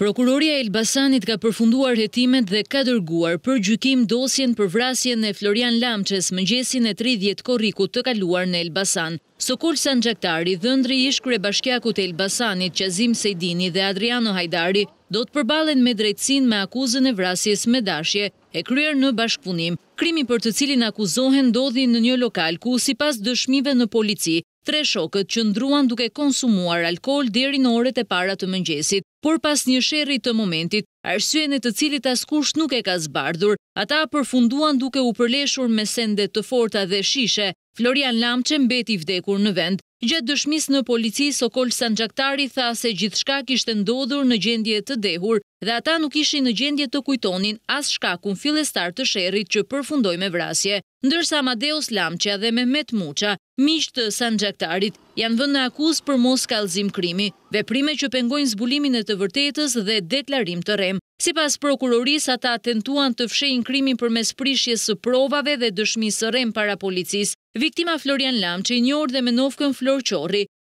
Prokuroria Elbasanit ka përfunduar jetimet dhe ka dërguar për gjykim dosjen për vrasjen në Florian Lamqes më gjesin e 30 korikut të kaluar në Elbasan. Sokol San Gjaktari, dëndri ishkre bashkjakut të Elbasanit, Qazim Sejdini dhe Adriano Hajdari, do të përbalen me drejtsin me akuzën e vrasjes me dashje e kryer në bashkëpunim. Krimi për të cilin akuzohen dodi në një lokal ku si pas dëshmive në polici, Tre shokët që ndruan duke konsumuar alkohol deri në orët e para të mëngjesit, por pas një sherri të momentit, arsyenet të cilit askusht nuk e ka zbardhur, ata përfunduan duke u përleshur me sende të forta dhe shishe, Florian Lamqe mbeti vdekur në vend, Gjëtë dëshmis në polici, Sokol Sanxaktari tha se gjithë shkak ishte ndodhur në gjendje të dehur dhe ata nuk ishi në gjendje të kujtonin as shkakun filestar të shërit që përfundoj me vrasje. Ndërsa Madeus Lamqa dhe Mehmet Muqa, miqë të Sanxaktarit, janë vënë akus për mos kalzim krimi, veprime që pengojnë zbulimin e të vërtetës dhe deklarim të rem. Si pas prokuroris, ata tentuan të fshejnë krimin për mes prishjes së provave dhe dëshmisë rem para policis, Viktima Florian Lam, që i njërë dhe me nofkën Flor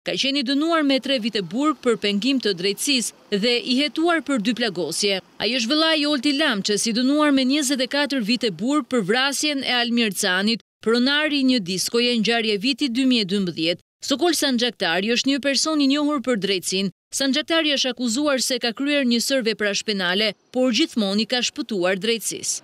ka qeni dënuar me tre vite burg për pengim të drejtsis dhe i hetuar për dy plagosje. Ajo është i olti Lam, që si dënuar me 24 vite burg për vrasjen e Almir Canit, pronari një diskoje në gjarje viti 2012. Sokol San Gjaktari është një person i njohur për drejtsin. San Gjaktari është akuzuar se ka kryer një sërve prashpenale, por gjithmoni ka shpëtuar drejtsis.